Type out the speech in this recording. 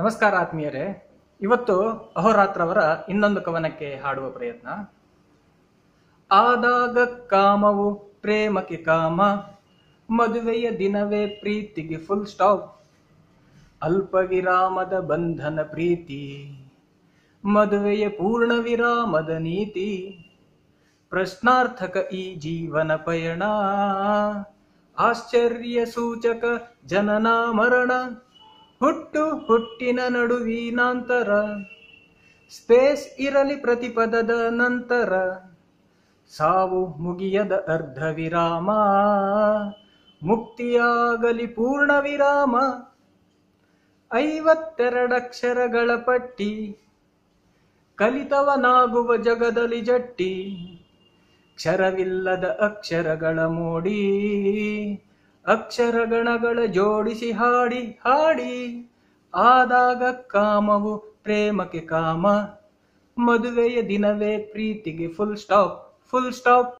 ನಮಸ್ಕಾರ ಆತ್ಮೀಯರೇ ಇವತ್ತು ಅಹೋರಾತ್ರವರ ಇನ್ನೊಂದು ಕವನಕ್ಕೆ ಹಾಡುವ ಪ್ರಯತ್ನ ಆದಾಗ ಕಾಮವು ಪ್ರೇಮಕ್ಕೆ ಕಾಮ ಮದುವೆಯ ದಿನವೇ ಪ್ರೀತಿಗೆ ಫುಲ್ ಸ್ಟಾಪ್ ಅಲ್ಪ ವಿರಾಮದ ಬಂಧನ ಪ್ರೀತಿ ಮದುವೆಯ ಪೂರ್ಣ ವಿರಾಮದ ನೀತಿ ಪ್ರಶ್ನಾರ್ಥಕ ಈ ಜೀವನ ಪಯಣ ಆಶ್ಚರ್ಯ ಸೂಚಕ ಜನನ ಮರಣ ಹುಟ್ಟು ಹುಟ್ಟಿನ ನಡುವಿನಾಂತರ ಸ್ಪೇಸ್ ಇರಲಿ ಪ್ರತಿಪದದ ನಂತರ ಸಾವು ಮುಗಿಯದ ಅರ್ಧ ವಿರಾಮ ಮುಕ್ತಿಯಾಗಲಿ ಪೂರ್ಣ ವಿರಾಮ ಐವತ್ತೆರಡಕ್ಷರಗಳ ಪಟ್ಟಿ ಕಲಿತವನಾಗುವ ಜಗದಲ್ಲಿ ಜಟ್ಟಿ ಕ್ಷರವಿಲ್ಲದ ಅಕ್ಷರಗಳ ಮೋಡಿ ಅಕ್ಷರ ಗಣಗಳ ಜೋಡಿಸಿ ಹಾಡಿ ಹಾಡಿ ಆದಾಗ ಕಾಮವು ಪ್ರೇಮಕ್ಕೆ ಕಾಮ ಮದುವೆಯ ದಿನವೇ ಪ್ರೀತಿಗೆ ಫುಲ್ ಸ್ಟಾಪ್ ಫುಲ್ ಸ್ಟಾಪ್